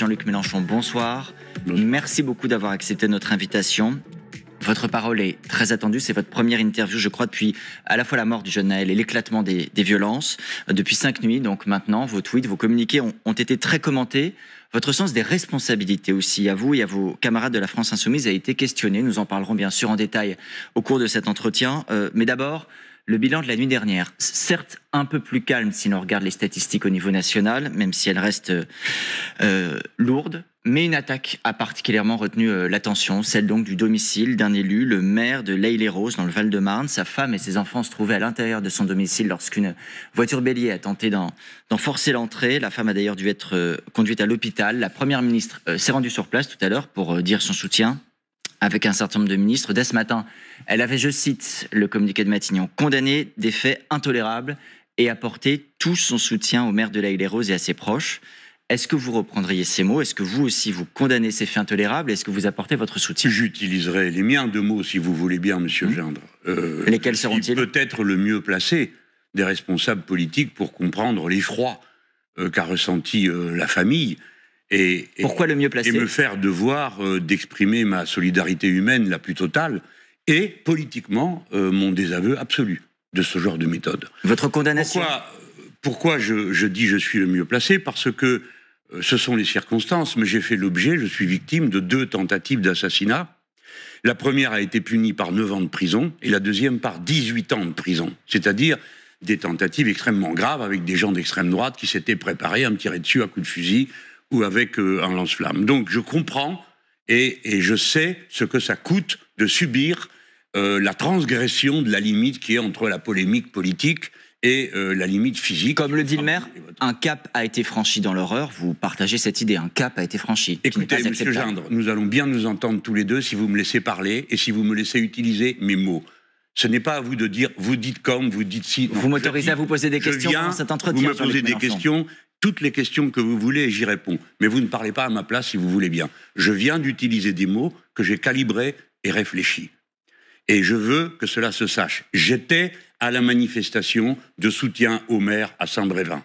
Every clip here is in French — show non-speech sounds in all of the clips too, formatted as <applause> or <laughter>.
Jean-Luc Mélenchon, bonsoir. Merci beaucoup d'avoir accepté notre invitation. Votre parole est très attendue. C'est votre première interview, je crois, depuis à la fois la mort du jeune Naël et l'éclatement des, violences. Euh, depuis cinq nuits, donc maintenant, vos tweets, vos communiqués ont, été très commentés. Votre sens des responsabilités aussi à vous et à vos camarades de la France Insoumise a été questionné. Nous en parlerons bien sûr en détail au cours de cet entretien. Euh, mais d'abord, le bilan de la nuit dernière. Certes, un peu plus calme si l'on regarde les statistiques au niveau national, même si elles restent euh, lourdes. Mais une attaque a particulièrement retenu euh, l'attention, celle donc du domicile d'un élu, le maire de L'Aille-les-Roses, dans le Val-de-Marne. Sa femme et ses enfants se trouvaient à l'intérieur de son domicile lorsqu'une voiture bélier a tenté d'en forcer l'entrée. La femme a d'ailleurs dû être euh, conduite à l'hôpital. La première ministre s'est rendue sur place tout à l'heure pour dire son soutien avec un certain nombre de ministres dès ce matin. Elle avait, je cite le communiqué de Matignon, condamné des faits intolérables et apporté tout son soutien au maire de la et et à ses proches. Est-ce que vous reprendriez ces mots Est-ce que vous aussi vous condamnez ces faits intolérables Est-ce que vous apportez votre soutien J'utiliserai les miens de mots, si vous voulez bien, Monsieur mmh. Gendre. Euh, Lesquels seront-ils Peut-être le mieux placé des responsables politiques pour comprendre l'effroi euh, qu'a ressenti euh, la famille et, Pourquoi le mieux placé Et me faire devoir euh, d'exprimer ma solidarité humaine la plus totale et politiquement euh, mon désaveu absolu de ce genre de méthode. Votre condamnation Pourquoi, je, dis je suis le mieux placé Parce que euh, ce sont les circonstances, mais j'ai fait l'objet, je suis victime de deux tentatives d'assassinat. La première a été punie par 9 ans de prison et la deuxième par 18 ans de prison, c'est-à-dire des tentatives extrêmement graves avec des gens d'extrême droite qui s'étaient préparés à me tirer dessus à coups de fusil ou avec euh, un lance-flamme. Donc je comprends et, je sais ce que ça coûte de subir euh, la transgression de la limite qui est entre la polémique politique et euh, la limite physique. Comme le dit le maire, un cap a été franchi dans l'horreur. Vous partagez cette idée, un cap a été franchi. Écoutez, Monsieur Gindre, nous allons bien nous entendre tous les deux si vous me laissez parler et si vous me laissez utiliser mes mots. Ce n'est pas à vous de dire, vous dites comme, vous dites si. vous m'autorisez à vous poser des questions dans cet entretien. Vous me posez des questions toutes les questions que vous voulez j'y réponds. Mais vous ne parlez pas à ma place si vous voulez bien. Je viens d'utiliser des mots que j'ai calibrés et réfléchis. Et je veux que cela se sache. J'étais à la manifestation de soutien au maire à Saint-Brévin.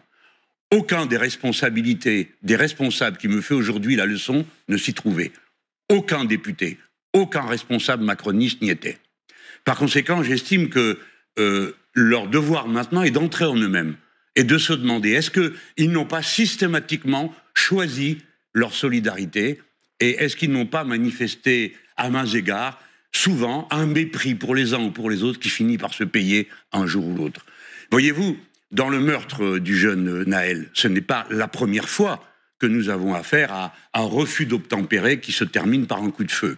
Aucun des responsabilités, des responsables qui me fait aujourd'hui la leçon ne s'y trouvait. Aucun député, aucun responsable macroniste n'y était. Par conséquent, j'estime que euh, leur devoir maintenant est d'entrer en eux-mêmes et de se demander est-ce qu'ils n'ont pas systématiquement choisi leur solidarité et est-ce qu'ils n'ont pas manifesté à mains égards souvent un mépris pour les uns ou pour les autres qui finit par se payer un jour ou l'autre. Voyez-vous, dans le meurtre du jeune Naël, ce n'est pas la première fois que nous avons affaire à un refus d'obtempérer qui se termine par un coup de feu.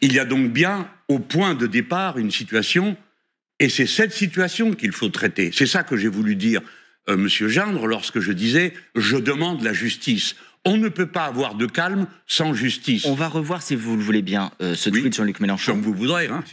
Il y a donc bien au point de départ une situation, et c'est cette situation qu'il faut traiter. C'est ça que j'ai voulu dire euh, Monsieur Gendre lorsque je disais je demande la justice. On ne peut pas avoir de calme sans justice. On va revoir, si vous le voulez bien, euh, ce tweet sur Luc Mélenchon. Comme vous voudrez. Hein.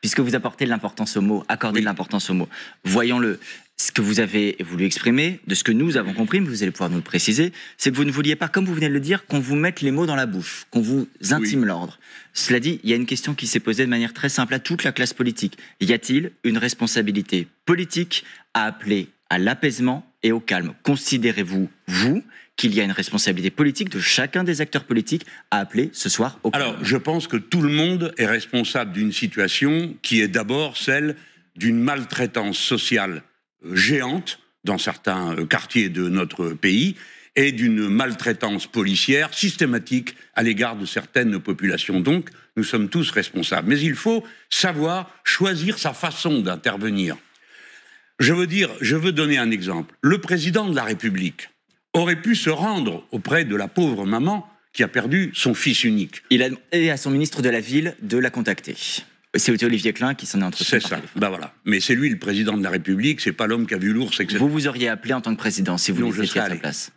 Puisque vous apportez de l'importance au mot, accordez de l'importance au mot. Voyons-le. Ce que vous avez voulu exprimer, de ce que nous avons compris, vous allez pouvoir nous le préciser, c'est que vous ne vouliez pas, comme vous venez de le dire, qu'on vous mette les mots dans la bouche, qu'on vous intime l'ordre. Cela dit, il y a une question qui s'est posée de manière très simple à toute la classe politique. Y a-t-il une responsabilité politique à appeler à l'apaisement et au calme. Considérez-vous, vous, qu'il y a une responsabilité politique de chacun des acteurs politiques à appeler ce soir au calme. Alors, je pense que tout le monde est responsable d'une situation qui est d'abord celle d'une maltraitance sociale euh, géante dans certains euh, quartiers de notre pays et d'une maltraitance policière systématique à l'égard de certaines populations. Donc, nous sommes tous responsables. Mais il faut savoir choisir sa façon d'intervenir. Je veux dire, je veux donner un exemple. Le président de la République aurait pu se rendre auprès de la pauvre maman qui a perdu son fils unique. Il a demandé à son ministre de la Ville de la contacter. C'est Olivier Klein qui s'en est entretenu. C'est ça. Ben voilà. Mais c'est lui le président de la République, c'est pas l'homme qui a vu l'ours, etc. Vous vous auriez appelé en tant que président si vous étiez à sa place.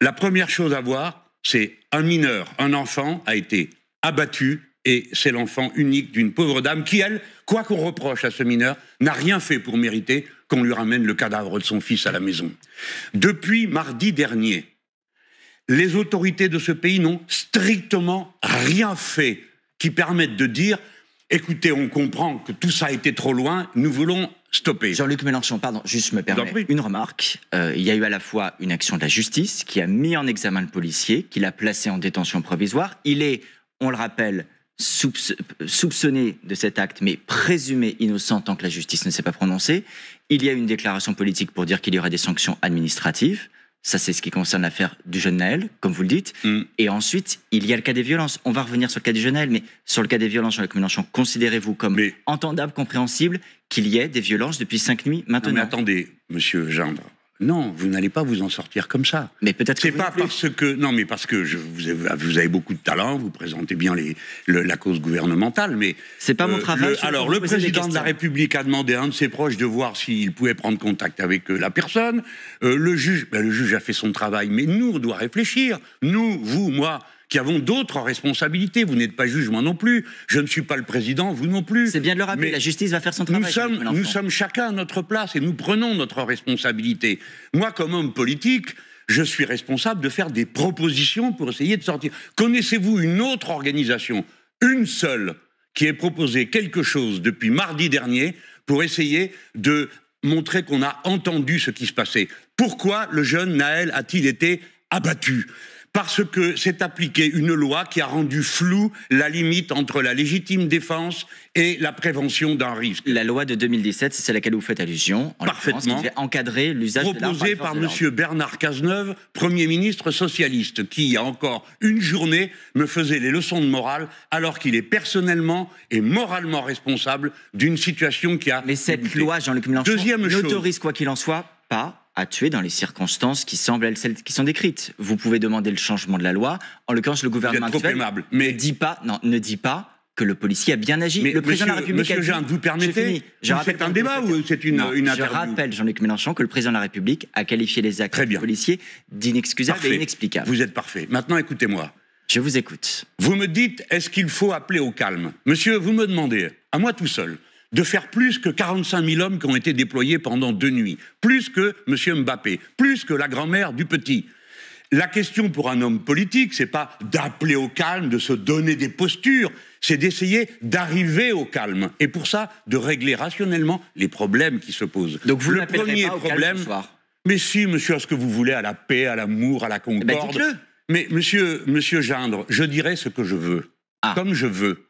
La première chose à voir, c'est un mineur, un enfant a été abattu et c'est l'enfant unique d'une pauvre dame qui, elle, quoi qu'on reproche à ce mineur, n'a rien fait pour mériter qu'on lui ramène le cadavre de son fils à la maison. Depuis mardi dernier, les autorités de ce pays n'ont strictement rien fait qui permette de dire écoutez, on comprend que tout ça a été trop loin, nous voulons stopper. Jean-Luc Mélenchon, pardon, juste me permets une remarque. Euh, il y a eu à la fois une action de la justice qui a mis en examen le policier, qui l'a placé en détention provisoire. Il est, on le rappelle, soupçonné de cet acte, mais présumé innocent tant que la justice ne s'est pas prononcée. Il y a une déclaration politique pour dire qu'il y aura des sanctions administratives. Ça, c'est ce qui concerne l'affaire du jeune Naël, comme vous le dites. Mm. Et ensuite, il y a le cas des violences. On va revenir sur le cas du jeune Naël, mais sur le cas des violences, Jean-Luc Mélenchon, considérez-vous comme entendable, compréhensible qu'il y ait des violences depuis cinq nuits maintenant attendez, monsieur Gendre. Non, vous n'allez pas vous en sortir comme ça. Mais peut-être. C'est pas parce que non, mais parce que vous, avez, beaucoup de talent, vous présentez bien la cause gouvernementale, mais c'est pas mon euh, travail. alors le président de la République a demandé à un de ses proches de voir s'il pouvait prendre contact avec euh, la personne. Euh, le juge, ben, le juge a fait son travail, mais nous on doit réfléchir. Nous, vous, moi, qui avons d'autres responsabilités. Vous n'êtes pas juge, moi non plus. Je ne suis pas le président, vous non plus. C'est bien de le rappeler, la justice va faire son travail. Nous sommes, nous sommes chacun à notre place et nous prenons notre responsabilité. Moi, comme homme politique, je suis responsable de faire des propositions pour essayer de sortir. Connaissez-vous une autre organisation, une seule, qui ait proposé quelque chose depuis mardi dernier pour essayer de montrer qu'on a entendu ce qui se passait Pourquoi le jeune Naël a-t-il été abattu parce que c'est appliquer une loi qui a rendu floue la limite entre la légitime défense et la prévention d'un risque. La loi de 2017, c'est celle à laquelle vous faites allusion, en parfaitement, qui devait encadrer l'usage de Proposée par, M. Bernard Cazeneuve, Premier ministre socialiste, qui, il y a encore une journée, me faisait les leçons de morale, alors qu'il est personnellement et moralement responsable d'une situation qui a... Mais cette loi, Jean-Luc Mélenchon, n'autorise quoi qu'il en soit pas à tuer dans les circonstances qui semblent celles qui sont décrites. Vous pouvez demander le changement de la loi. En l'occurrence, le gouvernement actuel mais... ne dit pas, non, ne pas que le policier a bien agi. le président de la République Jean, vous permettez C'est un débat ou c'est une, interview. Je rappelle, Jean-Luc Mélenchon, que le président de la République a qualifié les actes du policiers d'inexcusables et inexplicables. Vous êtes parfait. Maintenant, écoutez-moi. Je vous écoute. Vous me dites, est-ce qu'il faut appeler au calme Monsieur, vous me demandez, à moi tout seul, de faire plus que 45 000 hommes qui ont été déployés pendant deux nuits, plus que M. Mbappé, plus que la grand-mère du petit. La question pour un homme politique, c'est pas d'appeler au calme, de se donner des postures, c'est d'essayer d'arriver au calme et pour ça de régler rationnellement les problèmes qui se posent. Donc vous le premier pas au problème, calme ce soir. mais si monsieur, à ce que vous voulez, à la paix, à l'amour, à la eh ben, concorde. mais monsieur, monsieur Gindre, je dirai ce que je veux, ah. comme je veux.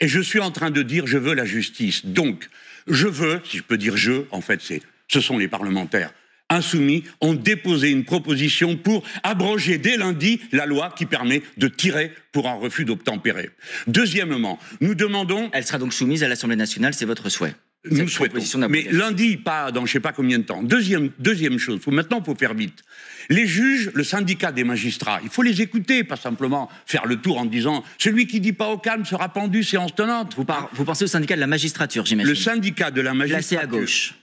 Et je suis en train de dire, je veux la justice. Donc, je veux, si je peux dire je, en fait, c'est, ce sont les parlementaires insoumis, ont déposé une proposition pour abroger dès lundi la loi qui permet de tirer pour un refus d'obtempérer. Deuxièmement, nous demandons... Elle sera donc soumise à l'Assemblée nationale, c'est votre souhait nous souhaitons. Mais lundi, pas dans je ne sais pas combien de temps. Deuxième, chose, faut, maintenant, il faut faire vite. Les juges, le syndicat des magistrats, il faut les écouter, pas simplement faire le tour en disant celui qui dit pas au calme sera pendu, séance tenante. Vous, vous pensez au syndicat de la magistrature, j'imagine Le syndicat de la magistrature. Classé à gauche.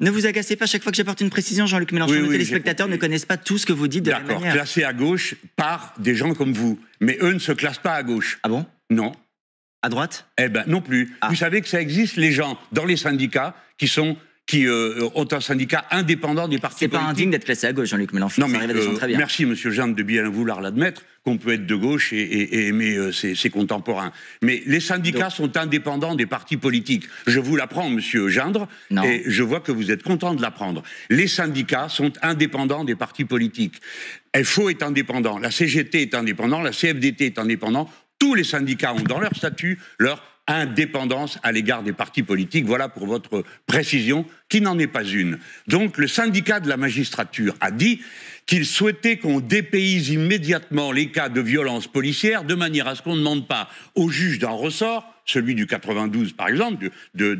Ne vous agacez pas, chaque fois que j'apporte une précision, Jean-Luc Mélenchon, Les téléspectateurs ne connaissent pas tout ce que vous dites de la manière... D'accord, classé à gauche par des gens comme vous. Mais eux ne se classent pas à gauche. Ah bon Non. À droite Eh bien, non plus. Ah. Vous savez que ça existe, les gens dans les syndicats qui sont qui ont euh, euh, un syndicat indépendant des partis politiques. C'est pas indigne d'être classé à gauche, Jean-Luc Mélenchon. Non, mais, gens euh, très bien. Merci, Monsieur Jean, de bien vouloir l'admettre, qu'on peut être de gauche et, aimer ses, contemporains. Mais les syndicats sont indépendants des partis politiques. Je vous l'apprends, Monsieur Gendre, et je vois que vous êtes content de l'apprendre. Les syndicats sont indépendants des partis politiques. FO est indépendant, la CGT est indépendante, la CFDT est indépendante tous les syndicats ont dans leur statut leur indépendance à l'égard des partis politiques. Voilà pour votre précision, qui n'en est pas une. Donc le syndicat de la magistrature a dit qu'il souhaitait qu'on dépayse immédiatement les cas de violence policière de manière à ce qu'on ne demande pas au juge d'un ressort celui du 92 par exemple, de,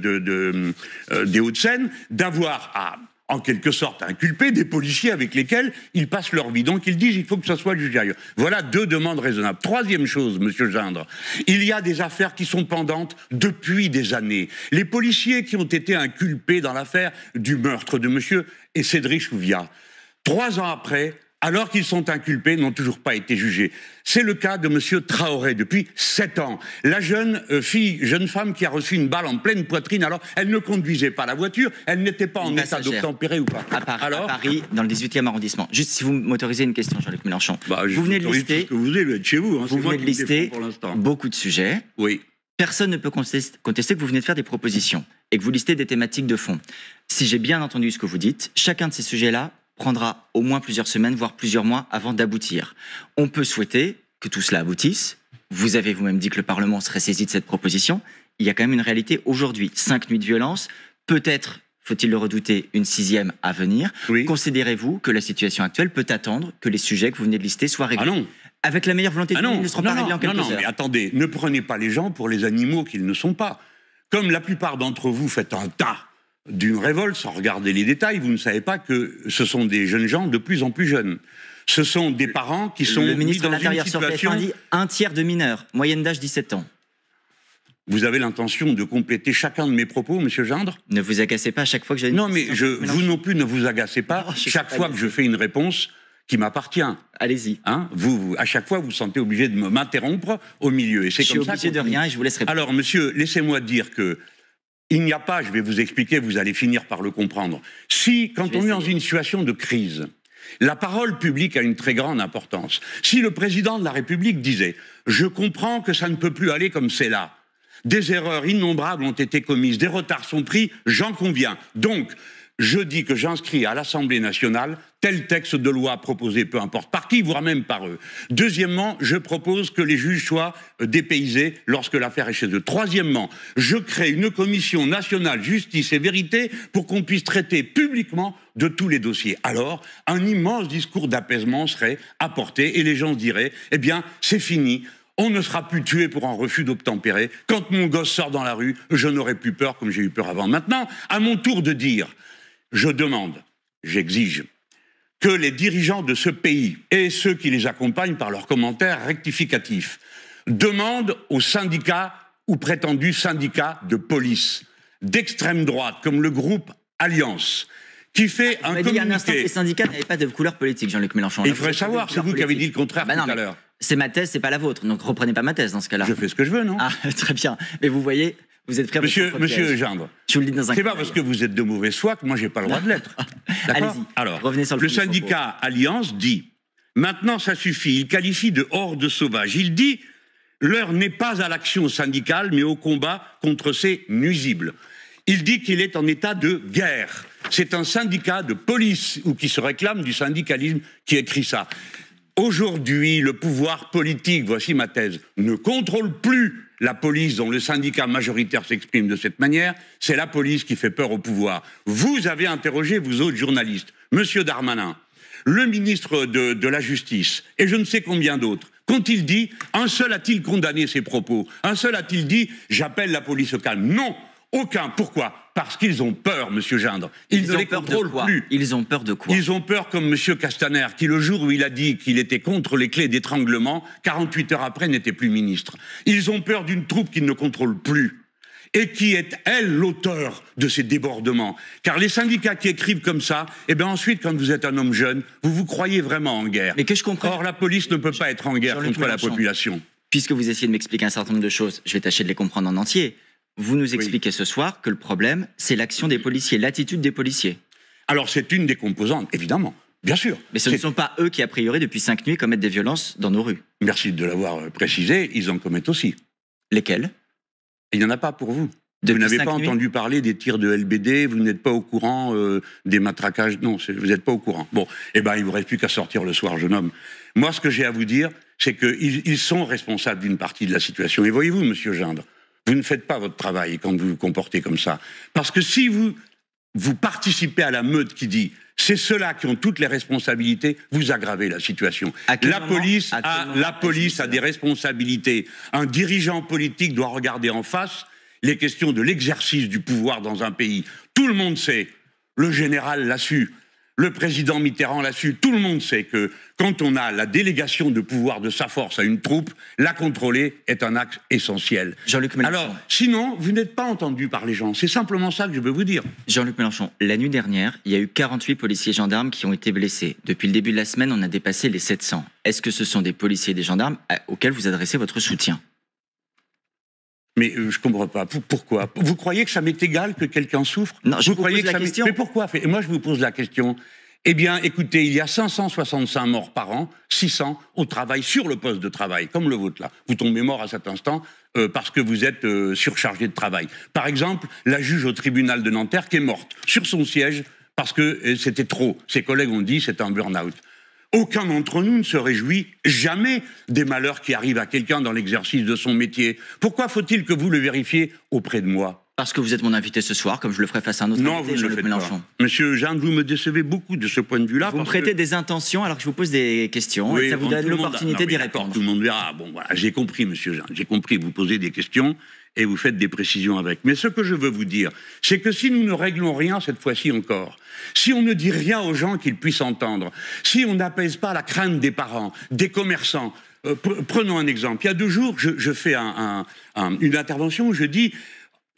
euh, des Hauts-de-Seine, d'avoir à en quelque sorte inculpés des policiers avec lesquels ils passent leur vie. Donc ils disent il faut que ça soit jugé ailleurs. Voilà deux demandes raisonnables. Troisième chose, monsieur Gindre, il y a des affaires qui sont pendantes depuis des années. Les policiers qui ont été inculpés dans l'affaire du meurtre de monsieur et Cédric Chouviat, trois ans après, alors qu'ils sont inculpés, n'ont toujours pas été jugés. C'est le cas de M. Traoré depuis sept ans. La jeune euh, fille, jeune femme qui a reçu une balle en pleine poitrine, alors elle ne conduisait pas la voiture, elle n'était pas en état d'obtempérer ou pas. À, Paris, dans le 18e arrondissement. Juste si vous m'autorisez une question, Jean-Luc Mélenchon. Bah, je vous venez de lister. vous êtes chez vous. Hein, vous venez de lister beaucoup de sujets. Oui. Personne ne peut contester que vous venez de faire des propositions et que vous listez des thématiques de fond. Si j'ai bien entendu ce que vous dites, chacun de ces sujets-là prendra au moins plusieurs semaines, voire plusieurs mois avant d'aboutir. On peut souhaiter que tout cela aboutisse. Vous avez vous-même dit que le Parlement serait saisi de cette proposition. Il y a quand même une réalité aujourd'hui. Cinq nuits de violence, peut-être faut-il le redouter, une sixième à venir. Considérez-vous que la situation actuelle peut attendre que les sujets que vous venez de lister soient réglés ah non. Avec la meilleure volonté ah non, ils ne seront pas réglés en quelques non, non, mais attendez, ne prenez pas les gens pour les animaux qu'ils ne sont pas. Comme la plupart d'entre vous faites un tas d'une révolte, sans regarder les détails, vous ne savez pas que ce sont des jeunes gens de plus en plus jeunes. Ce sont des parents qui sont le ministre mis dans de situation... dit un tiers de mineurs, moyenne d'âge 17 ans. Vous avez l'intention de compléter chacun de mes propos, Monsieur Gendre Ne vous agacez pas à chaque fois que j'ai une Non, mais je, vous non plus ne vous agacez pas chaque fois que je fais une réponse qui m'appartient. Allez-y. Hein vous, à chaque fois, vous sentez obligé de m'interrompre au milieu. Et c'est comme suis ça. obligé de rien et je vous laisserai Alors, Monsieur, laissez-moi dire que il n'y a pas, je vais vous expliquer, vous allez finir par le comprendre. Si, quand on est dans une situation de crise, la parole publique a une très grande importance. Si le président de la République disait Je comprends que ça ne peut plus aller comme c'est là, des erreurs innombrables ont été commises, des retards sont pris, j'en conviens. Donc, je dis que j'inscris à l'Assemblée nationale tel texte de loi proposé, peu importe par qui, voire même par eux. Deuxièmement, je propose que les juges soient euh, dépaysés lorsque l'affaire est chez eux. Troisièmement, je crée une commission nationale justice et vérité pour qu'on puisse traiter publiquement de tous les dossiers. Alors, un immense discours d'apaisement serait apporté et les gens se diraient, eh bien, c'est fini. On ne sera plus tué pour un refus d'obtempérer. Quand mon gosse sort dans la rue, je n'aurai plus peur comme j'ai eu peur avant. Maintenant, à mon tour de dire, je demande, j'exige, que les dirigeants de ce pays et ceux qui les accompagnent par leurs commentaires rectificatifs demandent aux syndicats ou prétendus syndicats de police d'extrême droite, comme le groupe Alliance, qui fait un communiqué... Dit un instant que les syndicats n'avaient pas de couleur politique, Jean-Luc Mélenchon. il faudrait savoir, c'est vous qui avez dit le contraire bah tout à l'heure. C'est ma thèse, c'est pas la vôtre, donc reprenez pas ma thèse dans ce cas-là. Je fais ce que je veux, non ah, <laughs> très bien. Mais vous voyez, vous êtes Monsieur, monsieur Gendre, je vous le dis pas parce que vous êtes de mauvais soi que moi j'ai pas le droit de l'être. <laughs> Allez-y. Alors, le, syndicat Alliance dit maintenant ça suffit. Il qualifie de horde sauvage. Il dit l'heure n'est pas à l'action syndicale, mais au combat contre ces nuisibles. Il dit qu'il est en état de guerre. C'est un syndicat de police ou qui se réclame du syndicalisme qui écrit ça. Aujourd'hui, le pouvoir politique, voici ma thèse, ne contrôle plus la police dont le syndicat majoritaire s'exprime de cette manière, c'est la police qui fait peur au pouvoir. Vous avez interrogé, vous autres journalistes, Monsieur Darmanin, le ministre de, la Justice, et je ne sais combien d'autres, quand ils dit, un seul a-t-il condamné ses propos Un seul a-t-il dit, j'appelle la police au calme Non, aucun. Pourquoi parce qu'ils ont peur, Monsieur Gendre. Ils, ne ont les contrôlent plus. Ils ont peur de quoi Ils ont peur comme Monsieur Castaner, qui le jour où il a dit qu'il était contre les clés d'étranglement, 48 heures après n'était plus ministre. Ils ont peur d'une troupe qu'ils ne contrôlent plus et qui est, elle, l'auteur de ces débordements. Car les syndicats qui écrivent comme ça, et eh bien ensuite, quand vous êtes un homme jeune, vous vous croyez vraiment en guerre. Mais que je comprends Or, la police ne peut pas être en guerre contre la population. Puisque vous essayez de m'expliquer un certain nombre de choses, je vais tâcher de les comprendre en entier. Vous nous expliquez ce soir que le problème, c'est l'action des policiers, l'attitude des policiers. Alors c'est une des composantes, évidemment. Bien sûr. Mais ce ne sont pas eux qui, a priori, depuis cinq nuits, commettent des violences dans nos rues. Merci de l'avoir euh, précisé, ils en commettent aussi. Lesquels Il n'y en a pas pour vous. vous n'avez pas entendu parler des tirs de LBD, vous n'êtes pas au courant euh, des matraquages. Non, vous n'êtes pas au courant. Bon, eh bien, il ne vous reste plus qu'à sortir le soir, jeune homme. Moi, ce que j'ai à vous dire, c'est qu'ils sont responsables d'une partie de la situation. Et voyez-vous, monsieur Gindre, vous ne faites pas votre travail quand vous vous comportez comme ça. Parce que si vous, vous participez à la meute qui dit c'est ceux-là qui ont toutes les responsabilités, vous aggravez la situation. La police, la police a des responsabilités. Un dirigeant politique doit regarder en face les questions de l'exercice du pouvoir dans un pays. Tout le monde sait, le général l'a su, le président Mitterrand l'a su, tout le monde sait que quand on a la délégation de pouvoir de sa force à une troupe, la contrôler est un axe essentiel. Jean-Luc Mélenchon. Alors, sinon, vous n'êtes pas entendu par les gens. C'est simplement ça que je veux vous dire. Jean-Luc Mélenchon, la nuit dernière, il y a eu 48 policiers gendarmes qui ont été blessés. Depuis le début de la semaine, on a dépassé les 700. Est-ce que ce sont des policiers et des gendarmes auxquels vous adressez votre soutien mais euh, je comprends pas. Pourquoi Vous croyez que ça m'est égal que quelqu'un souffre Non, je vous, croyez pose que la question. Mais pourquoi Et moi, je vous pose la question. Eh bien, écoutez, il y a 565 morts par an, 600 au travail, sur le poste de travail, comme le vôtre là. Vous tombez mort à cet instant euh, parce que vous êtes euh, surchargé de travail. Par exemple, la juge au tribunal de Nanterre qui est morte sur son siège parce que euh, c'était trop. Ses collègues ont dit c'est un burn-out. Aucun d'entre nous ne se réjouit jamais des malheurs qui arrivent à quelqu'un dans l'exercice de son métier. Pourquoi faut-il que vous le vérifiez auprès de moi parce que vous êtes mon invité ce soir, comme je le ferai face à un autre non, vous ne le faites Pas. Monsieur Jeanne, vous me décevez beaucoup de ce point de vue-là. Vous me prêtez des intentions alors que je vous pose des questions et ça vous donne l'opportunité d'y répondre. Tout le monde verra. Bon, voilà, j'ai compris, monsieur Jeanne, j'ai compris. Vous posez des questions et vous faites des précisions avec. Mais ce que je veux vous dire, c'est que si nous ne réglons rien cette fois-ci encore, si on ne dit rien aux gens qu'ils puissent entendre, si on n'apaise pas la crainte des parents, des commerçants, euh, prenons un exemple. Il y a deux jours, je, fais un, une intervention où je dis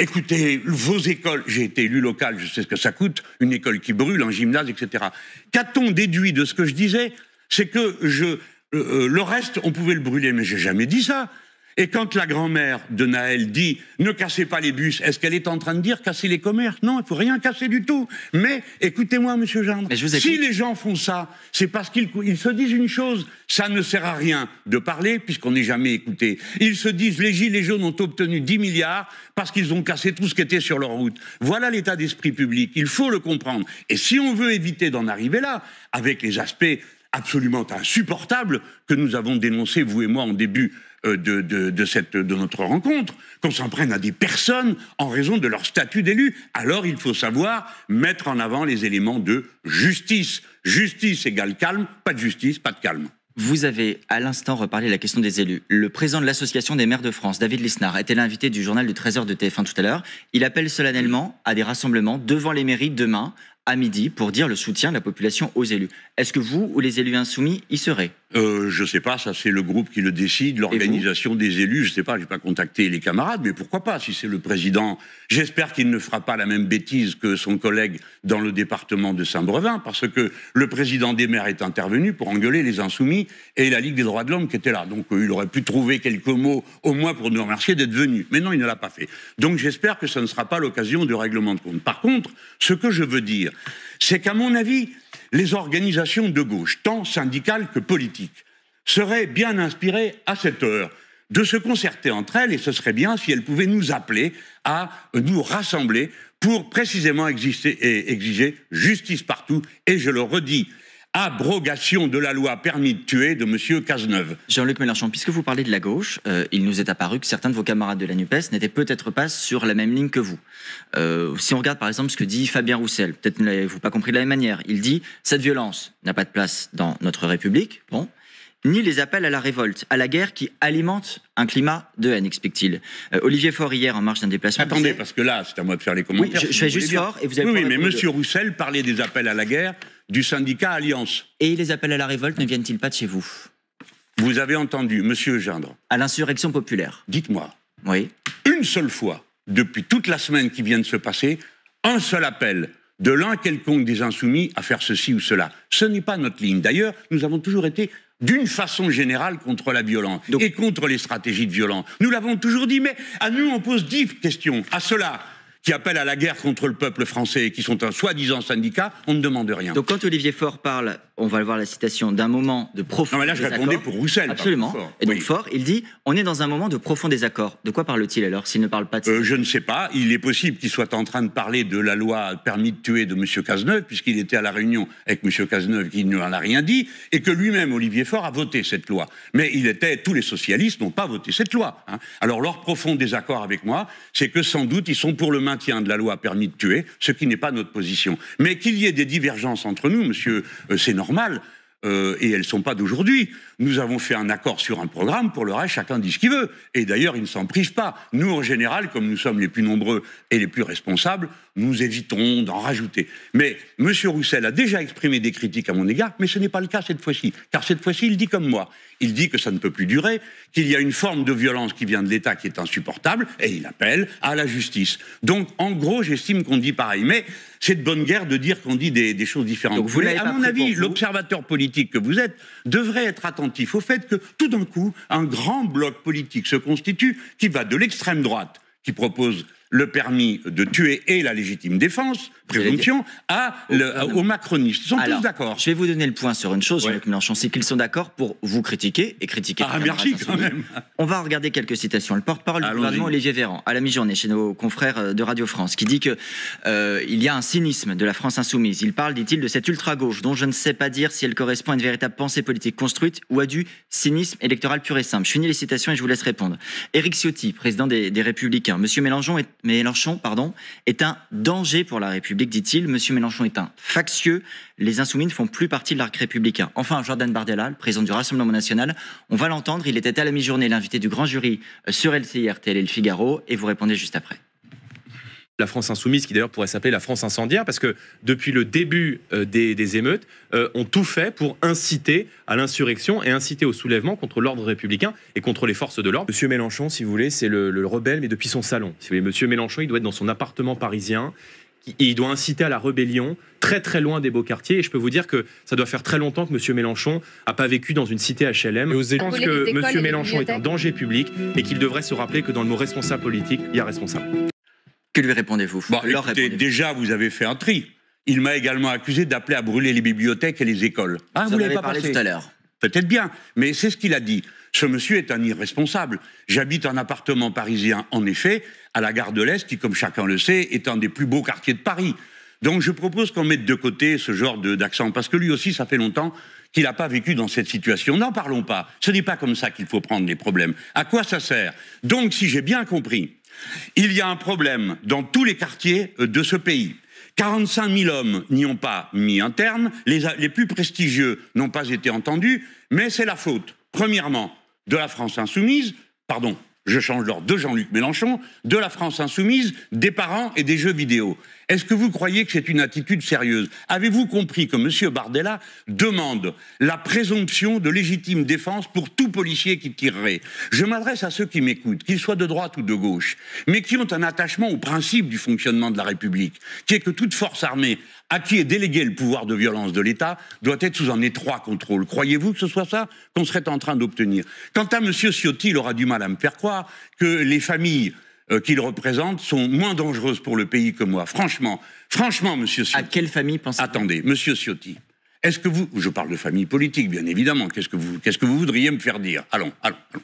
Écoutez, vos écoles, j'ai été élu local, je sais ce que ça coûte, une école qui brûle, un gymnase, etc. Qu'a-t-on déduit de ce que je disais C'est que je, euh, euh, le reste, on pouvait le brûler, mais j'ai jamais dit ça. Et quand la grand-mère de Naël dit ne cassez pas les bus, est-ce qu'elle est en train de dire casser les commerces Non, il faut rien casser du tout. Mais écoutez-moi, Monsieur Gendre, si les gens font ça, c'est parce qu'ils se disent une chose ça ne sert à rien de parler puisqu'on n'est jamais écouté. Ils se disent les gilets jaunes ont obtenu 10 milliards parce qu'ils ont cassé tout ce qui était sur leur route. Voilà l'état d'esprit public. Il faut le comprendre. Et si on veut éviter d'en arriver là, avec les aspects absolument insupportables que nous avons dénoncés vous et moi en début euh, de, cette, de notre rencontre, qu'on s'en prenne à des personnes en raison de leur statut d'élu. Alors il faut savoir mettre en avant les éléments de justice. Justice égale calme, pas de justice, pas de calme. Vous avez à l'instant reparlé de la question des élus. Le président de l'Association des maires de France, David Lisnard, était l'invité du journal du 13h de TF1 tout à l'heure. Il appelle solennellement à des rassemblements devant les mairies demain à midi pour dire le soutien de la population aux élus. Est-ce que vous ou les élus insoumis y seraient euh, Je ne sais pas, ça c'est le groupe qui le décide, l'organisation des élus, je ne sais pas, je n'ai pas contacté les camarades, mais pourquoi pas si c'est le président J'espère qu'il ne fera pas la même bêtise que son collègue dans le département de Saint-Brevin, parce que le président des maires est intervenu pour engueuler les insoumis et la Ligue des droits de l'homme qui était là. Donc euh, il aurait pu trouver quelques mots au moins pour nous remercier d'être venus. Mais non, il ne l'a pas fait. Donc j'espère que ça ne sera pas l'occasion de règlement de compte. Par contre, ce que je veux dire, c'est qu'à mon avis, les organisations de gauche, tant syndicales que politiques, seraient bien inspirées à cette heure de se concerter entre elles, et ce serait bien si elles pouvaient nous appeler à nous rassembler pour précisément exiger justice partout. Et je le redis, abrogation de la loi permis de tuer de M. Cazeneuve. Jean-Luc Mélenchon, puisque vous parlez de la gauche, euh, il nous est apparu que certains de vos camarades de la NUPES n'étaient peut-être pas sur la même ligne que vous. Euh, si on regarde par exemple ce que dit Fabien Roussel, peut-être ne l'avez-vous pas compris de la même manière, il dit « cette violence n'a pas de place dans notre République ». Bon ni les appels à la révolte, à la guerre qui alimentent un climat de haine, explique-t-il. Euh, Olivier Faure, hier, en marge d'un déplacement... Attendez, parce que là, c'est à moi de faire les commentaires. je, fais juste fort et vous avez... Oui, mais M. Roussel parlait des appels à la guerre du syndicat Alliance. Et les appels à la révolte ne viennent-ils pas de chez vous Vous avez entendu, monsieur Gendre. À l'insurrection populaire. Dites-moi. Oui. Une seule fois, depuis toute la semaine qui vient de se passer, un seul appel de l'un quelconque des insoumis à faire ceci ou cela. Ce n'est pas notre ligne. D'ailleurs, nous avons toujours été d'une façon générale contre la violence et contre les stratégies de violence. Nous l'avons toujours dit, mais à nous on pose dix questions. À cela, qui appellent à la guerre contre le peuple français et qui sont un soi-disant syndicat, on ne demande rien. Donc quand Olivier Faure parle on va voir la citation, d'un moment de profond. désaccord. – Non, mais là, je répondais pour Roussel. Absolument. et donc, Fort, il dit on est dans un moment de profond désaccord. De quoi parle-t-il alors, s'il ne parle pas de. Euh, je ne sais pas. Il est possible qu'il soit en train de parler de la loi permis de tuer de M. Cazeneuve, puisqu'il était à la réunion avec M. Cazeneuve, qui en a rien dit, et que lui-même, Olivier Faure, a voté cette loi. Mais il était. Tous les socialistes n'ont pas voté cette loi. Hein. Alors, leur profond désaccord avec moi, c'est que sans doute, ils sont pour le maintien de la loi permis de tuer, ce qui n'est pas notre position. Mais qu'il y ait des divergences entre nous, monsieur, c'est euh, euh, et elles ne sont pas d'aujourd'hui. Nous avons fait un accord sur un programme, pour le reste, chacun dit ce qu'il veut. Et d'ailleurs, il ne s'en privent pas. Nous, en général, comme nous sommes les plus nombreux et les plus responsables, nous évitons d'en rajouter. Mais M. Roussel a déjà exprimé des critiques à mon égard, mais ce n'est pas le cas cette fois-ci. Car cette fois-ci, il dit comme moi. Il dit que ça ne peut plus durer, qu'il y a une forme de violence qui vient de l'État qui est insupportable, et il appelle à la justice. Donc, en gros, j'estime qu'on dit pareil. Mais c'est de bonne guerre de dire qu'on dit des, choses différentes. vous à mon avis, l'observateur politique que vous êtes devrait être attentif au fait que tout d'un coup, un grand bloc politique se constitue qui va de l'extrême droite, qui propose le permis de tuer et la légitime défense, présomption, à le, au, aux macronistes. Ils sont tous d'accord. Je vais vous donner le point sur une chose, jean Mélenchon, c'est qu'ils sont d'accord pour vous critiquer et critiquer. Ah, merci quand même. On va regarder quelques citations. Le porte-parole du gouvernement, Olivier Véran, à la mi-journée, chez nos confrères euh, de Radio France, qui dit que euh, il y a un cynisme de la France insoumise. Il parle, dit-il, de cette ultra-gauche dont je ne sais pas dire si elle correspond à une véritable pensée politique construite ou à du cynisme électoral pur et simple. Je finis les citations et je vous laisse répondre. Éric Ciotti, président des, des Républicains. Monsieur Mélenchon est Mélenchon pardon, est un danger pour la République, dit-il. Monsieur Mélenchon est un factieux. Les insoumis ne font plus partie de l'arc républicain. Enfin, Jordan Bardella, le président du Rassemblement national, on va l'entendre. Il était à la mi-journée l'invité du grand jury euh, sur LCI, et Le Figaro. Et vous répondez juste après la France insoumise, qui d'ailleurs pourrait s'appeler la France incendiaire, parce que depuis le début euh, des, émeutes, euh, ont tout fait pour inciter à l'insurrection et inciter au soulèvement contre l'ordre républicain et contre les forces de l'ordre. Monsieur Mélenchon, si vous voulez, c'est le, rebelle, mais depuis son salon. Si Monsieur Mélenchon, il doit être dans son appartement parisien. il doit inciter à la rébellion très très loin des beaux quartiers. Et je peux vous dire que ça doit faire très longtemps que Monsieur Mélenchon n'a pas vécu dans une cité HLM. je pense que Monsieur Mélenchon est un danger public et qu'il devrait se rappeler que dans le mot responsable politique, il y a responsable. Que lui répondez-vous Déjà, vous avez fait un tri. Il m'a également accusé d'appeler à brûler les bibliothèques et les écoles. Ah, vous, l'avez pas parlé tout à l'heure. Peut-être bien, mais c'est ce qu'il a dit. Ce monsieur est un irresponsable. J'habite un appartement parisien, en effet, à la gare de l'Est, qui, comme chacun le sait, est un des plus beaux quartiers de Paris. Donc je propose qu'on mette de côté ce genre d'accent, parce que lui aussi, ça fait longtemps qu'il n'a pas vécu dans cette situation. N'en parlons pas. Ce n'est pas comme ça qu'il faut prendre les problèmes. À quoi ça sert Donc, si j'ai bien compris, il y a un problème dans tous les quartiers euh, de ce pays. 45 000 hommes n'y ont pas mis un terme, les, les plus prestigieux n'ont pas été entendus, mais c'est la faute, premièrement, de la France insoumise, pardon, je change l'ordre de Jean-Luc Mélenchon, de la France insoumise, des parents et des jeux vidéo. Est-ce que vous croyez que c'est une attitude sérieuse Avez-vous compris que M. Bardella demande la présomption de légitime défense pour tout policier qui tirerait Je m'adresse à ceux qui m'écoutent, qu'ils soient de droite ou de gauche, mais qui ont un attachement au principe du fonctionnement de la République, qui est que toute force armée à qui est délégué le pouvoir de violence de l'État doit être sous un étroit contrôle. Croyez-vous que ce soit ça qu'on serait en train d'obtenir Quant à M. Ciotti, il aura du mal à me faire croire que les familles euh, qu'il représente sont moins dangereuses pour le pays que moi. Franchement, franchement, M. Ciotti. À quelle famille pensez-vous Attendez, monsieur Ciotti. Est-ce que vous, je parle de famille politique, bien évidemment. Qu'est-ce que vous, qu'est-ce que vous voudriez me faire dire Allons, allons, allons.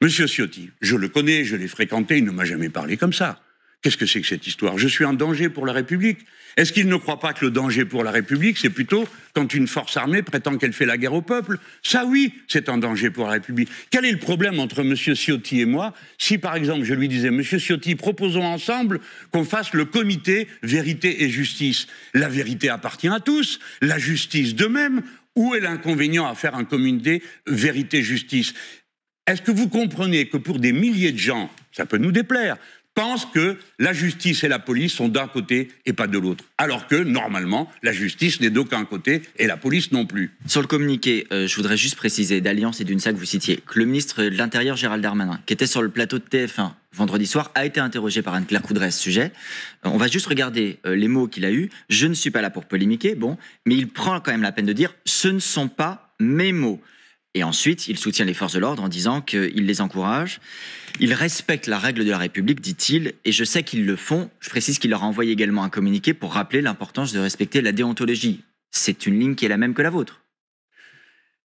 Monsieur Ciotti, je le connais, je l'ai fréquenté, il ne m'a jamais parlé comme ça. Qu'est-ce que c'est que cette histoire Je suis en danger pour la République. Est-ce qu'il ne croit pas que le danger pour la République, c'est plutôt quand une force armée prétend qu'elle fait la guerre au peuple Ça, oui, c'est un danger pour la République. Quel est le problème entre M. Ciotti et moi si, par exemple, je lui disais, M. Ciotti, proposons ensemble qu'on fasse le comité vérité et justice La vérité appartient à tous, la justice de même. Où est l'inconvénient à faire un comité vérité-justice est-ce que vous comprenez que pour des milliers de gens, ça peut nous déplaire, pense que la justice et la police sont d'un côté et pas de l'autre. Alors que, normalement, la justice n'est d'aucun côté et la police non plus. Sur le communiqué, euh, je voudrais juste préciser d'Alliance et d'une que vous citiez, que le ministre de l'Intérieur, Gérald Darmanin, qui était sur le plateau de TF1 vendredi soir, a été interrogé par Anne-Claire Coudray à ce sujet. Euh, on va juste regarder euh, les mots qu'il a eus. Je ne suis pas là pour polémiquer, bon, mais il prend quand même la peine de dire ce ne sont pas mes mots. Et ensuite, il soutient les forces de l'ordre en disant qu'il les encourage. Il respecte la règle de la République, dit-il, et je sais qu'ils le font. Je précise qu'il leur a envoyé également un communiqué pour rappeler l'importance de respecter la déontologie. C'est une ligne qui est la même que la vôtre.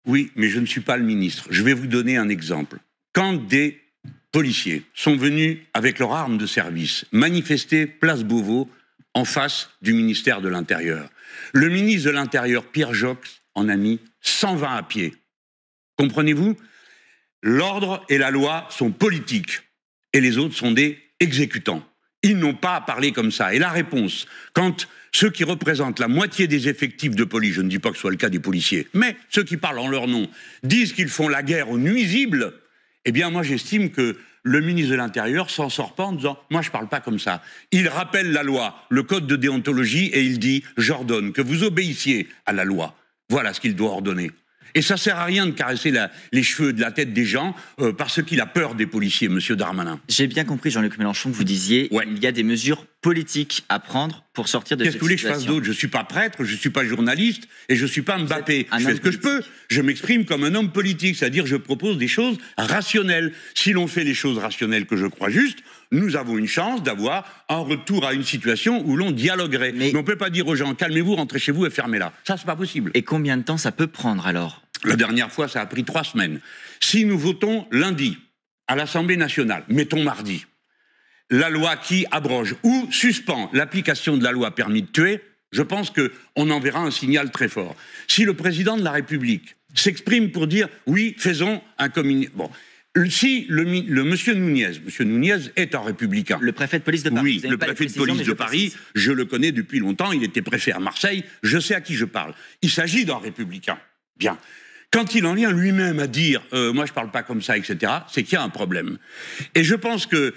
Oui, mais je ne suis pas le ministre. Je vais vous donner un exemple. Quand des policiers sont venus avec leurs armes de service manifester place Beauvau en face du ministère de l'Intérieur, le ministre de l'Intérieur, Pierre Jox, en a mis 120 à pied Comprenez-vous L'ordre et la loi sont politiques et les autres sont des exécutants. Ils n'ont pas à parler comme ça. Et la réponse, quand ceux qui représentent la moitié des effectifs de police, je ne dis pas que ce soit le cas des policiers, mais ceux qui parlent en leur nom, disent qu'ils font la guerre aux nuisibles, eh bien moi j'estime que le ministre de l'Intérieur s'en sort pas en disant « moi je ne parle pas comme ça ». Il rappelle la loi, le code de déontologie, et il dit « j'ordonne que vous obéissiez à la loi ». Voilà ce qu'il doit ordonner. Et ça sert à rien de caresser les cheveux de la tête des gens euh, parce qu'il a peur des policiers, Monsieur Darmanin. J'ai bien compris, Jean-Luc Mélenchon, que vous disiez ouais. il y a des mesures politiques à prendre pour sortir de Qu'est-ce que vous voulez que je fasse d'autre Je ne suis pas prêtre, je ne suis pas journaliste et je ne suis pas Mbappé. Je fais ce que je peux. Je m'exprime comme un homme politique, c'est-à-dire je propose des choses rationnelles. Si l'on fait les choses rationnelles que je crois justes, nous avons une chance d'avoir un retour à une situation où l'on dialoguerait. Mais, on ne peut pas dire aux gens calmez-vous, rentrez chez vous et fermez-la. Ça, c'est pas possible. Et combien de temps ça peut prendre alors la dernière fois, ça a pris trois semaines. Si nous votons lundi à l'Assemblée nationale, mettons mardi, la loi qui abroge ou suspend l'application de la loi permis de tuer, je pense qu'on enverra un signal très fort. Si le président de la République s'exprime pour dire oui, faisons un communiqué. Bon. Si le, monsieur Nunez, monsieur est un républicain. Le préfet de police de Paris. Oui, le préfet de police de Paris, je le connais depuis longtemps, il était préfet à Marseille, je sais à qui je parle. Il s'agit d'un républicain. Bien. Quand il en vient lui-même à dire euh, moi je ne parle pas comme ça, etc., c'est qu'il y a un problème. Et je pense que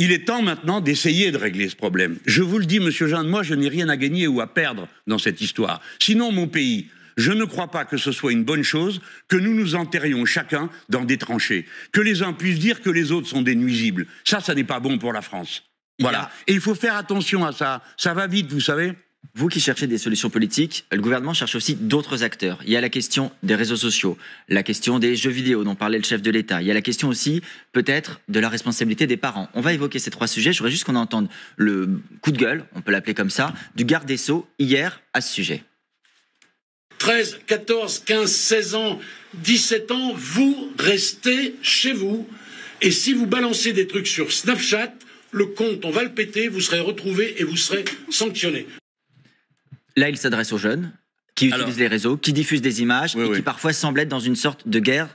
il est temps maintenant d'essayer de régler ce problème. Je vous le dis, Monsieur Jeanne, moi je n'ai rien à gagner ou à perdre dans cette histoire. Sinon, mon pays, je ne crois pas que ce soit une bonne chose que nous nous enterrions chacun dans des tranchées, que les uns puissent dire que les autres sont des nuisibles. Ça, ça n'est pas bon pour la France. Voilà. Et il faut faire attention à ça. Ça va vite, vous savez vous qui cherchez des solutions politiques, le gouvernement cherche aussi d'autres acteurs. Il y a la question des réseaux sociaux, la question des jeux vidéo dont parlait le chef de l'État. Il y a la question aussi peut-être de la responsabilité des parents. On va évoquer ces trois sujets. Je voudrais juste qu'on entende le coup de gueule, on peut l'appeler comme ça, du garde des sceaux hier à ce sujet. 13, 14, 15, 16 ans, 17 ans, vous restez chez vous. Et si vous balancez des trucs sur Snapchat, le compte, on va le péter, vous serez retrouvé et vous serez sanctionné. Là, il s'adresse aux jeunes qui utilisent les réseaux, qui diffusent des images et qui parfois semblent être dans une sorte de guerre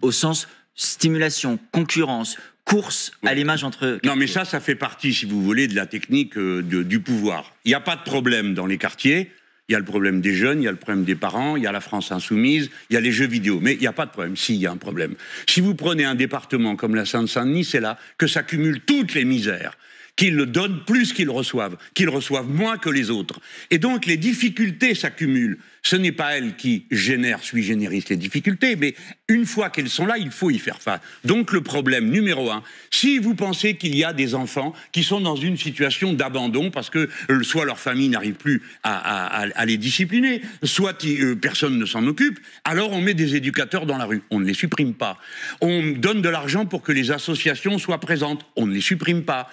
au sens stimulation, concurrence, course à l'image entre... eux. Non mais ça, ça fait partie, si vous voulez, de la technique euh, du pouvoir. Il n'y a pas de problème dans les quartiers. Il y a le problème des jeunes, il y a le problème des parents, il y a la France insoumise, il y a les jeux vidéo. Mais il n'y a pas de problème. s'il y a un problème. Si vous prenez un département comme la Seine-Saint-Denis, c'est là que s'accumulent toutes les misères qu'ils donnent plus qu'ils reçoivent, qu'ils reçoivent moins que les autres. Et donc les difficultés s'accumulent. Ce n'est pas elles qui génèrent, sui generis, les difficultés, mais une fois qu'elles sont là, il faut y faire face. Donc le problème numéro un, si vous pensez qu'il y a des enfants qui sont dans une situation d'abandon parce que euh, soit leur famille n'arrive plus à, les discipliner, soit euh, personne ne s'en occupe, alors on met des éducateurs dans la rue. On ne les supprime pas. On donne de l'argent pour que les associations soient présentes. On ne les supprime pas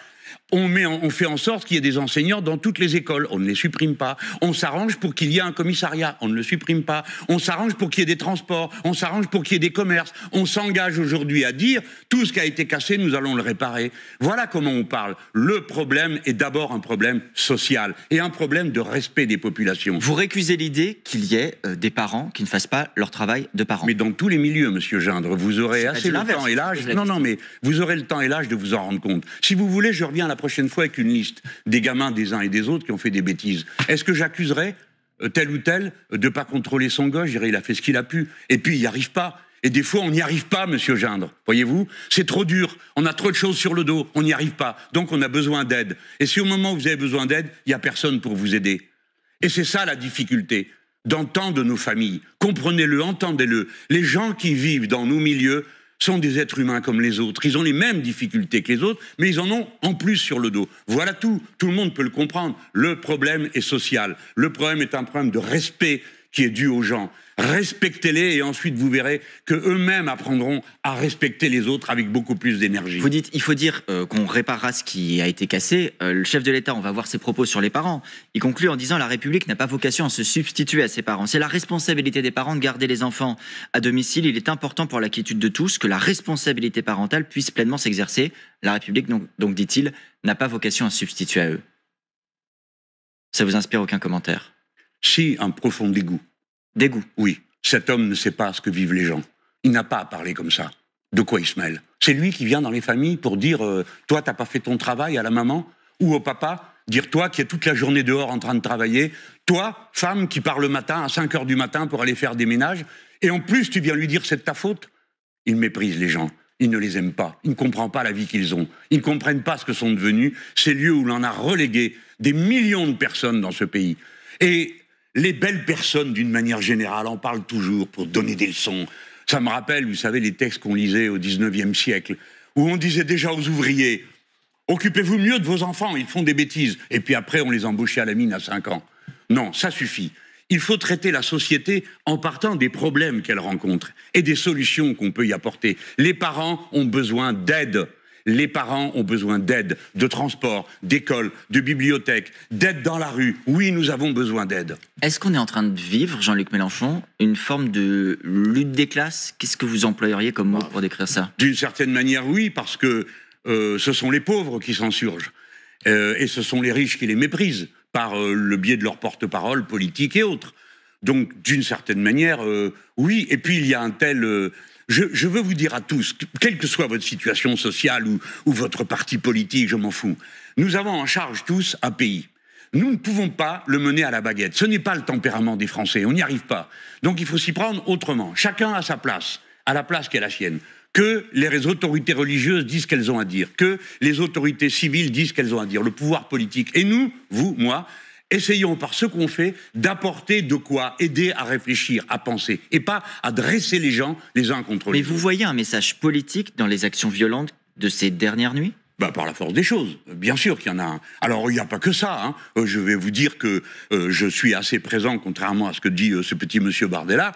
on, met on fait en sorte qu'il y ait des enseignants dans toutes les écoles. On ne les supprime pas. On s'arrange pour qu'il y ait un commissariat. On ne le supprime pas. On s'arrange pour qu'il y ait des transports. On s'arrange pour qu'il y ait des commerces. On s'engage aujourd'hui à dire tout ce qui a été cassé, nous allons le réparer. Voilà comment on parle. Le problème est d'abord un problème social et un problème de respect des populations. Vous récusez l'idée qu'il y ait euh, des parents qui ne fassent pas leur travail de parents. Mais dans tous les milieux, monsieur Gindre, vous aurez assez le temps et l'âge. Non, non, mais vous aurez le temps et l'âge de vous en rendre compte. Si vous voulez, je reviens prochaine fois avec une liste des gamins des uns et des autres qui ont fait des bêtises. Est-ce que j'accuserais euh, tel ou tel de ne pas contrôler son gosse Je dirais, il a fait ce qu'il a pu. Et puis, il n'y arrive pas. Et des fois, on n'y arrive pas, monsieur Gindre. Voyez-vous C'est trop dur. On a trop de choses sur le dos. On n'y arrive pas. Donc, on a besoin d'aide. Et si au moment où vous avez besoin d'aide, il n'y a personne pour vous aider. Et c'est ça la difficulté d'entendre nos familles. Comprenez-le, entendez-le. Les gens qui vivent dans nos milieux sont des êtres humains comme les autres. Ils ont les mêmes difficultés que les autres, mais ils en ont en plus sur le dos. Voilà tout. Tout le monde peut le comprendre. Le problème est social. Le problème est un problème de respect qui est due aux gens. Respectez-les et ensuite vous verrez que eux-mêmes apprendront à respecter les autres avec beaucoup plus d'énergie. Vous dites, il faut dire euh, qu'on réparera ce qui a été cassé. Euh, le chef de l'État, on va voir ses propos sur les parents. Il conclut en disant la République n'a pas vocation à se substituer à ses parents. C'est la responsabilité des parents de garder les enfants à domicile. Il est important pour l'inquiétude de tous que la responsabilité parentale puisse pleinement s'exercer. La République, donc, donc dit-il, n'a pas vocation à se substituer à eux. Ça vous inspire aucun commentaire si un profond dégoût. Dégoût Oui. Cet homme ne sait pas ce que vivent les gens. Il n'a pas à parler comme ça. De quoi il se mêle C'est lui qui vient dans les familles pour dire euh, Toi, t'as pas fait ton travail à la maman ou au papa Dire toi qui es toute la journée dehors en train de travailler, toi, femme qui part le matin à 5 heures du matin pour aller faire des ménages, et en plus tu viens lui dire c'est de ta faute Il méprise les gens, il ne les aime pas, il ne comprend pas la vie qu'ils ont, ils ne comprennent pas ce que sont devenus ces lieux où l'on a relégué des millions de personnes dans ce pays. Et les belles personnes, d'une manière générale, en parlent toujours pour donner des leçons. Ça me rappelle, vous savez, les textes qu'on lisait au XIXe siècle, où on disait déjà aux ouvriers Occupez-vous mieux de vos enfants, ils font des bêtises. Et puis après, on les embauchait à la mine à 5 ans. Non, ça suffit. Il faut traiter la société en partant des problèmes qu'elle rencontre et des solutions qu'on peut y apporter. Les parents ont besoin d'aide les parents ont besoin d'aide, de transport, d'école, de bibliothèque, d'aide dans la rue. Oui, nous avons besoin d'aide. Est-ce qu'on est en train de vivre, Jean-Luc Mélenchon, une forme de lutte des classes Qu'est-ce que vous employeriez comme mot pour décrire ça D'une certaine manière, oui, parce que euh, ce sont les pauvres qui s'insurgent. Euh, et ce sont les riches qui les méprisent par euh, le biais de leurs porte-parole politiques et autres. Donc, d'une certaine manière, oui. Et puis, il y a un tel je, veux vous dire à tous, quelle que soit votre situation sociale ou, votre parti politique, je m'en fous, nous avons en charge tous un pays. Nous ne pouvons pas le mener à la baguette. Ce n'est pas le tempérament des Français, on n'y arrive pas. Donc il faut s'y prendre autrement. Chacun à sa place, à la place qui est la sienne que les autorités religieuses disent qu'elles ont à dire, que les autorités civiles disent qu'elles ont à dire, le pouvoir politique. Et nous, vous, moi, essayons par ce qu'on fait d'apporter de quoi aider à réfléchir, à penser, et pas à dresser les gens les uns contre les autres. Mais vous voyez un message politique dans les actions violentes de ces dernières nuits bah, par la force des choses, bien sûr qu'il y en a un. Alors, il n'y a pas que ça. Hein. Euh, je vais vous dire que euh, je suis assez présent, contrairement à ce que dit euh, ce petit monsieur Bardella,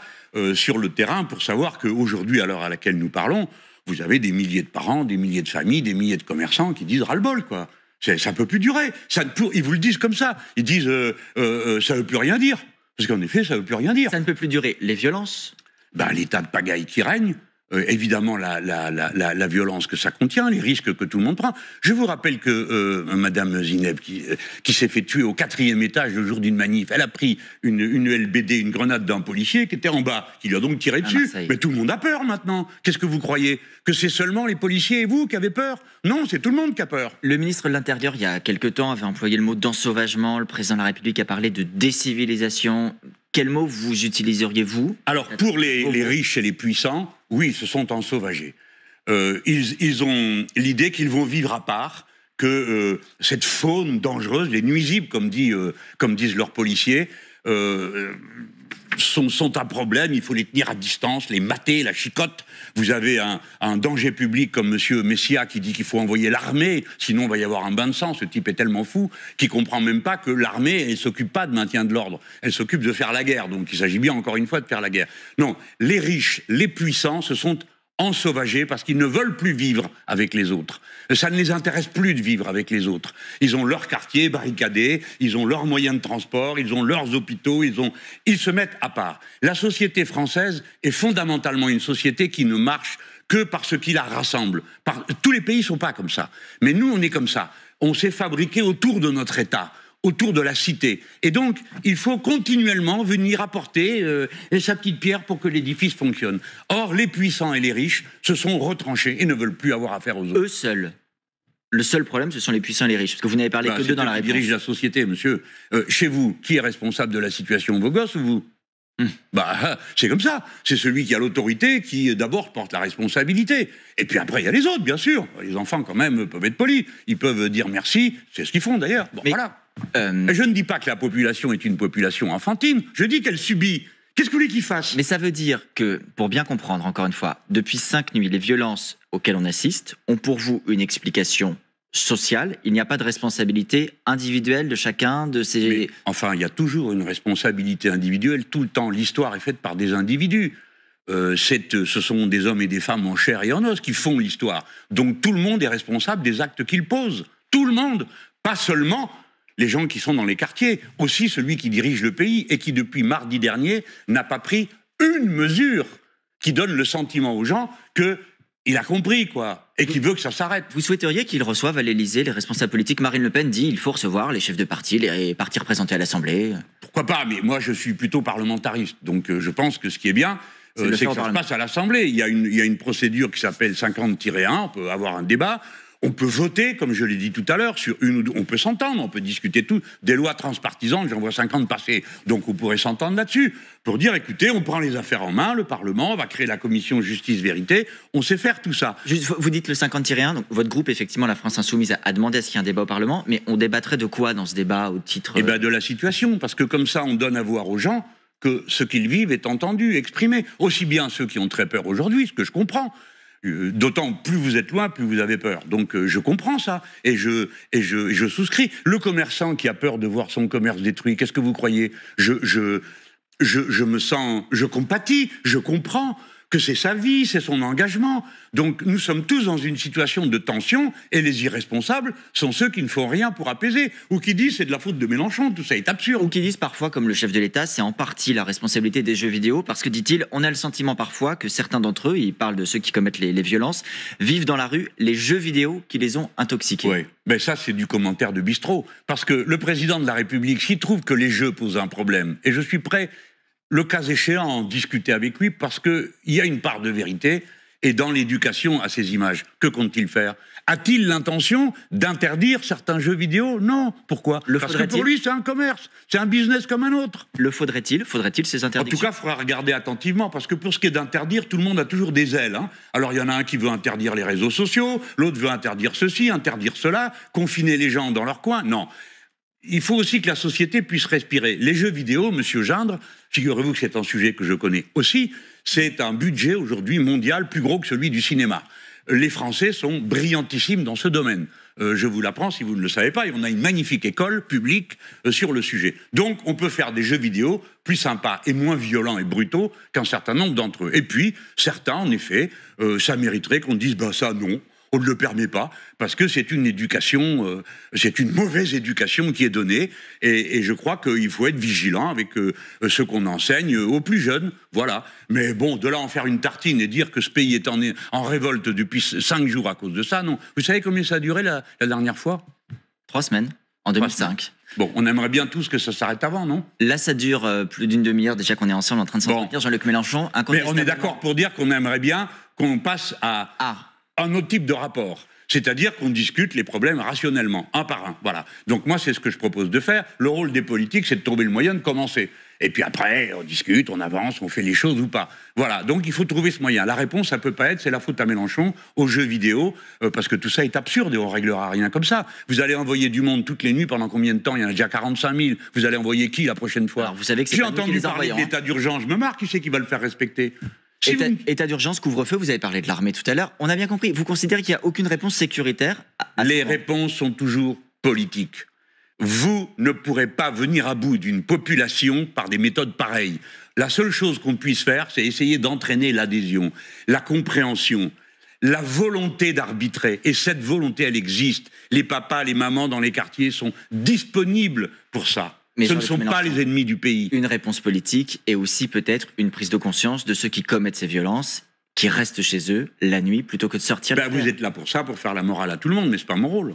sur le terrain pour savoir qu'aujourd'hui, à l'heure à laquelle nous parlons, vous avez des milliers de parents, des milliers de familles, des milliers de commerçants qui disent ras-le-bol, quoi ça ne peut plus durer. Ça ils vous le disent comme ça. Ils disent euh, euh, euh, ça ne veut plus rien dire. Parce qu'en effet, ça ne veut plus rien dire. Ça ne peut plus durer. Les violences ben, L'état de pagaille qui règne, euh, évidemment la, violence que ça contient, les risques que tout le monde prend. Je vous rappelle que euh, Madame Zineb, qui, euh, s'est fait tuer au quatrième étage le jour d'une manif, elle a pris une, une LBD, une grenade d'un policier qui était en bas, qui lui a donc tiré ah, dessus. Mais tout le monde a peur maintenant. Qu'est-ce que vous croyez Que c'est seulement les policiers et vous qui avez peur Non, c'est tout le monde qui a peur. Le ministre de l'Intérieur, il y a quelques temps, avait employé le mot d'ensauvagement. Le président de la République a parlé de décivilisation. Quel mot vous utiliseriez, vous Alors, pour les, riches et les puissants, oui, ils se sont ensauvagés. Euh, ils, ont l'idée qu'ils vont vivre à part, que euh, cette faune dangereuse, les nuisibles, comme, dit, euh, comme disent leurs policiers, euh, sont, un problème, il faut les tenir à distance, les mater, la chicote. Vous avez un, danger public comme monsieur Messia qui dit qu'il faut envoyer l'armée, sinon il va y avoir un bain de sang. Ce type est tellement fou qu'il comprend même pas que l'armée, elle s'occupe pas de maintien de l'ordre, elle s'occupe de faire la guerre. Donc il s'agit bien encore une fois de faire la guerre. Non, les riches, les puissants, ce sont ensauvagés parce qu'ils ne veulent plus vivre avec les autres. Ça ne les intéresse plus de vivre avec les autres. Ils ont leur quartier barricadé, ils ont leurs moyens de transport, ils ont leurs hôpitaux, ils, se mettent à part. La société française est fondamentalement une société qui ne marche que par ce qui la rassemble. Tous les pays ne sont pas comme ça. Mais nous, on est comme ça. On s'est fabriqué autour de notre État autour de la cité. Et donc, il faut continuellement venir apporter euh, sa petite pierre pour que l'édifice fonctionne. Or, les puissants et les riches se sont retranchés et ne veulent plus avoir affaire aux autres. Eux seuls. Le seul problème, ce sont les puissants et les riches. Parce que vous n'avez parlé bah, que d'eux dans la réponse. dirige la société, monsieur. Euh, chez vous, qui est responsable de la situation Vos gosses ou vous hum. Bah, c'est comme ça. C'est celui qui a l'autorité qui, euh, d'abord, porte la responsabilité. Et puis après, il y a les autres, bien sûr. Les enfants, quand même, peuvent être polis. Ils peuvent dire merci. C'est ce qu'ils font, d'ailleurs. Bon, voilà. Euh, je ne dis pas que la population est une population enfantine, je dis qu'elle subit. Qu'est-ce que vous voulez qu'il fasse Mais ça veut dire que, pour bien comprendre, encore une fois, depuis cinq nuits, les violences auxquelles on assiste ont pour vous une explication sociale. Il n'y a pas de responsabilité individuelle de chacun de ces. Mais, enfin, il y a toujours une responsabilité individuelle tout le temps. L'histoire est faite par des individus. Euh, euh ce sont des hommes et des femmes en chair et en os qui font l'histoire. Donc tout le monde est responsable des actes qu'ils posent. Tout le monde, pas seulement les gens qui sont dans les quartiers, aussi celui qui dirige le pays et qui, depuis mardi dernier, n'a pas pris une mesure qui donne le sentiment aux gens qu'il a compris, quoi, et qu'il veut que ça s'arrête. Vous souhaiteriez qu'il reçoive à l'Élysée les responsables politiques Marine Le Pen dit il faut recevoir les chefs de parti, les partis représentés à l'Assemblée Pourquoi pas Mais moi, je suis plutôt parlementariste, donc euh, je pense que ce qui est bien, c'est euh, que ça se passe à l'Assemblée. Il, il, y a une procédure qui s'appelle 50-1, on peut avoir un débat. On peut voter, comme je l'ai dit tout à l'heure, sur une ou deux. On peut s'entendre, on peut discuter tout. Des lois transpartisanes, j'en vois 50 passer. Donc on pourrait s'entendre là-dessus. Pour dire, écoutez, on prend les affaires en main, le Parlement va créer la commission justice-vérité. On sait faire tout ça. vous dites le 50-1, Donc votre groupe, effectivement, la France Insoumise, a demandé à ce qu'il y ait un débat au Parlement. Mais on débattrait de quoi dans ce débat au titre. Eh euh, bien, de la situation. Parce que comme ça, on donne à voir aux gens que ce qu'ils vivent est entendu, exprimé. Aussi bien ceux qui ont très peur aujourd'hui, ce que je comprends, euh, d'autant plus vous êtes loin, plus vous avez peur. Donc euh, je comprends ça et je et je, souscris. Le commerçant qui a peur de voir son commerce détruit, qu'est-ce que vous croyez je, je, je, je me sens, je compatis, je comprends que c'est sa vie, c'est son engagement. Donc nous sommes tous dans une situation de tension et les irresponsables sont ceux qui ne font rien pour apaiser ou qui disent c'est de la faute de Mélenchon, tout ça est absurde. Ou qui disent parfois, comme le chef de l'État, c'est en partie la responsabilité des jeux vidéo parce que, dit-il, on a le sentiment parfois que certains d'entre eux, il parle de ceux qui commettent les, violences, vivent dans la rue les jeux vidéo qui les ont intoxiqués. Oui, mais ça c'est du commentaire de bistrot parce que le président de la République s'y trouve que les jeux posent un problème et je suis prêt le cas échéant, discuter avec lui, parce qu'il y a une part de vérité, et dans l'éducation à ces images, que compte-t-il faire a-t-il l'intention d'interdire certains jeux vidéo Non. Pourquoi le Parce que pour lui, c'est un commerce, c'est un business comme un autre. Le faudrait-il Faudrait-il ces interdictions En tout cas, il faudra regarder attentivement, parce que pour ce qui est d'interdire, tout le monde a toujours des ailes. Hein. Alors, il y en a un qui veut interdire les réseaux sociaux, l'autre veut interdire ceci, interdire cela, confiner les gens dans leur coin. Non il faut aussi que la société puisse respirer. Les jeux vidéo, Monsieur Gendre, figurez-vous que c'est un sujet que je connais aussi, c'est un budget aujourd'hui mondial plus gros que celui du cinéma. Les Français sont brillantissimes dans ce domaine. Euh, je vous l'apprends si vous ne le savez pas, et on a une magnifique école publique euh, sur le sujet. Donc on peut faire des jeux vidéo plus sympas et moins violents et brutaux qu'un certain nombre d'entre eux. Et puis, certains, en effet, euh, ça mériterait qu'on dise, ben, ça non, on ne le permet pas, parce que c'est une éducation, euh, c'est une mauvaise éducation qui est donnée, et, je crois qu'il faut être vigilant avec euh, ce qu'on enseigne aux plus jeunes, voilà. Mais bon, de là en faire une tartine et dire que ce pays est en, révolte depuis cinq jours à cause de ça, non. Vous savez combien ça a duré la, dernière fois Trois semaines, en 2005. Bon, on aimerait bien tous que ça s'arrête avant, non Là, ça dure euh, plus d'une demi-heure déjà qu'on est ensemble en train de s'entretenir. Bon. Jean-Luc Mélenchon, Mais on est d'accord pour dire qu'on aimerait bien qu'on passe à. Ah un autre type de rapport. C'est-à-dire qu'on discute les problèmes rationnellement, un par un. Voilà. Donc moi, c'est ce que je propose de faire. Le rôle des politiques, c'est de trouver le moyen de commencer. Et puis après, on discute, on avance, on fait les choses ou pas. Voilà, donc il faut trouver ce moyen. La réponse, ça peut pas être, c'est la faute à Mélenchon, aux jeux vidéo, euh, parce que tout ça est absurde et on réglera rien comme ça. Vous allez envoyer du monde toutes les nuits pendant combien de temps Il y en a déjà 45 000. Vous allez envoyer qui la prochaine fois Vous savez que J'ai entendu parler de hein. l'état d'urgence, je me marre, qui c'est qui va le faire respecter État, état d'urgence, couvre-feu, vous avez parlé de l'armée tout à l'heure. On a bien compris. Vous considérez qu'il n'y a aucune réponse sécuritaire Les réponses sont toujours politiques. Vous ne pourrez pas venir à bout d'une population par des méthodes pareilles. La seule chose qu'on puisse faire, c'est essayer d'entraîner l'adhésion, la compréhension, la volonté d'arbitrer. Et cette volonté, elle existe. Les papas, les mamans dans les quartiers sont disponibles pour ça. Mais ce ne sont pas les ennemis du pays. Une réponse politique et aussi peut-être une prise de conscience de ceux qui commettent ces violences, qui restent chez eux la nuit plutôt que de sortir. Ben, vous êtes là pour ça, pour faire la morale à tout le monde, mais c'est pas mon rôle.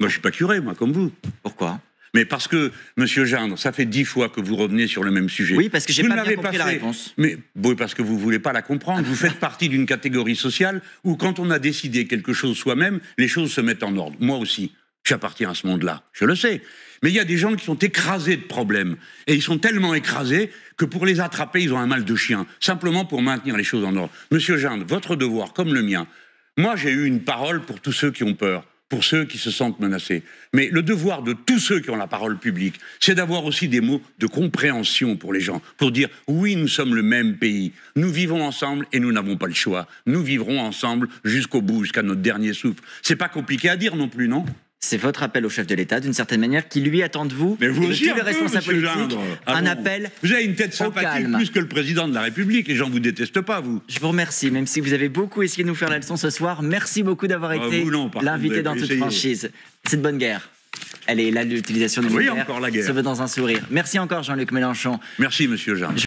Moi, je suis pas curé, moi, comme vous. Pourquoi mais parce que, Monsieur Gendre, ça fait dix fois que vous revenez sur le même sujet. Oui, parce que j'ai pas bien compris pas la réponse. Mais parce que vous voulez pas la comprendre. Vous faites <laughs> partie d'une catégorie sociale où, quand on a décidé quelque chose soi-même, les choses se mettent en ordre. Moi aussi, j'appartiens à ce monde-là. Je le sais. Mais il y a des gens qui sont écrasés de problèmes. Et ils sont tellement écrasés que pour les attraper, ils ont un mal de chien. Simplement pour maintenir les choses en ordre. Monsieur Jeanne, votre devoir, comme le mien, moi j'ai eu une parole pour tous ceux qui ont peur pour ceux qui se sentent menacés. Mais le devoir de tous ceux qui ont la parole publique, c'est d'avoir aussi des mots de compréhension pour les gens, pour dire oui, nous sommes le même pays, nous vivons ensemble et nous n'avons pas le choix. Nous vivrons ensemble jusqu'au bout, jusqu'à notre dernier souffle. C'est pas compliqué à dire non plus, non c'est votre appel au chef de l'État, d'une certaine manière, qui lui attend de vous, Mais vous et de tous un ah appel. Vous avez une tête sympathique plus que le président de la République. Les gens vous détestent pas, vous. Je vous remercie, même si vous avez beaucoup essayé de nous faire la leçon ce soir. Merci beaucoup d'avoir ah, été l'invité dans toute franchise. C'est de bonne guerre. Elle est là, l'utilisation de oui, encore la guerre. Se veut dans un sourire. Merci encore, Jean-Luc Mélenchon. Merci, monsieur Jean.